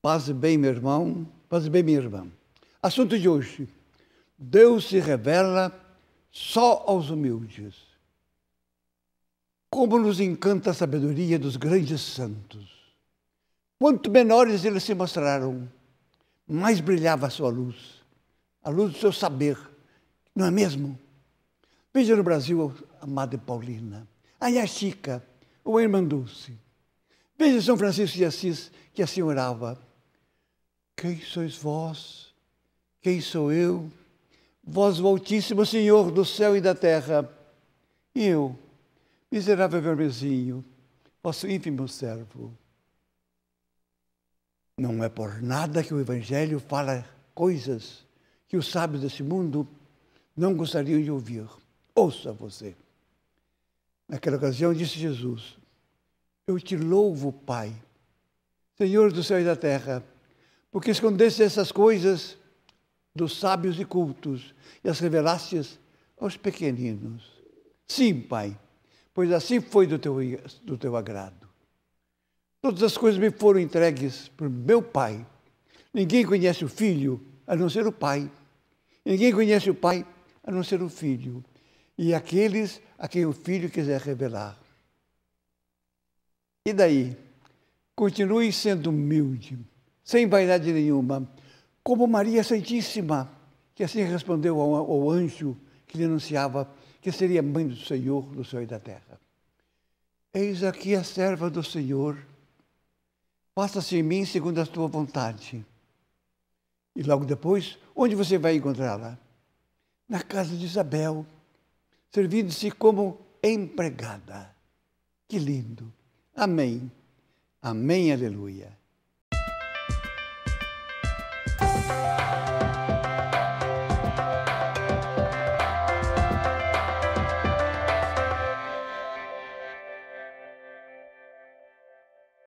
Paz e bem, meu irmão. Paz e bem, minha irmã. Assunto de hoje. Deus se revela só aos humildes. Como nos encanta a sabedoria dos grandes santos. Quanto menores eles se mostraram, mais brilhava a sua luz à luz do seu saber. Não é mesmo? Veja no Brasil a Madre Paulina, a Iachica, ou a Irmã Dulce. Veja São Francisco de Assis, que assim orava. Quem sois vós? Quem sou eu? Vós, o Altíssimo Senhor do céu e da terra. E eu, miserável vermezinho, vosso ínfimo servo. Não é por nada que o Evangelho fala coisas que os sábios desse mundo não gostariam de ouvir. Ouça você. Naquela ocasião disse Jesus: Eu te louvo, Pai, Senhor do céu e da terra, porque escondeste essas coisas dos sábios e cultos e as revelastes aos pequeninos. Sim, Pai, pois assim foi do teu, do teu agrado. Todas as coisas me foram entregues por meu Pai. Ninguém conhece o Filho a não ser o Pai. Ninguém conhece o Pai a não ser o Filho. E aqueles a quem o Filho quiser revelar. E daí? Continue sendo humilde, sem vaidade nenhuma, como Maria Santíssima, que assim respondeu ao, ao anjo que lhe anunciava que seria mãe do Senhor, do céu e da terra. Eis aqui a serva do Senhor. Faça-se em mim segundo a tua vontade. E logo depois, onde você vai encontrá-la? Na casa de Isabel, servindo-se como empregada. Que lindo! Amém. Amém, aleluia.